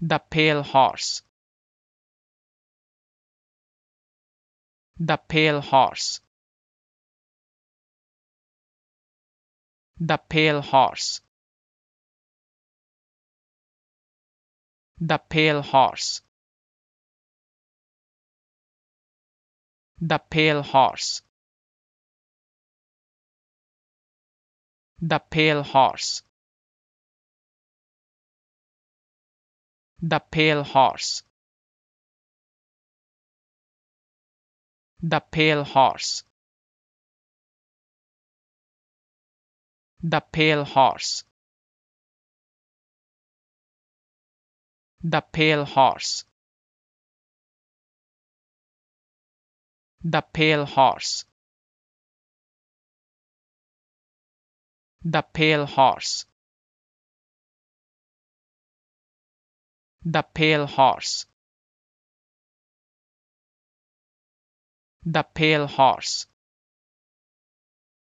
The pale horse The pale horse The pale horse The pale horse The pale horse The pale horse The pale horse The pale horse The pale horse The pale horse The pale horse The pale horse The pale horse. The pale horse.